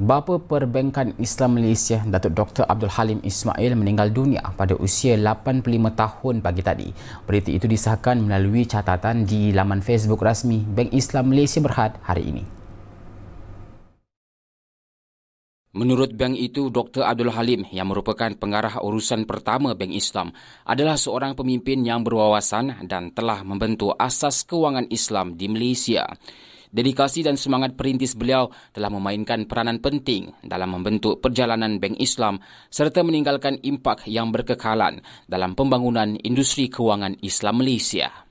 Bapa Perbankan Islam Malaysia Datuk Dr. Abdul Halim Ismail meninggal dunia pada usia 85 tahun pagi tadi. Berita itu disahkan melalui catatan di laman Facebook rasmi Bank Islam Malaysia Berhad hari ini. Menurut bank itu, Dr. Abdul Halim yang merupakan pengarah urusan pertama Bank Islam adalah seorang pemimpin yang berwawasan dan telah membentuk asas kewangan Islam di Malaysia. Dedikasi dan semangat perintis beliau telah memainkan peranan penting dalam membentuk perjalanan Bank Islam serta meninggalkan impak yang berkekalan dalam pembangunan industri kewangan Islam Malaysia.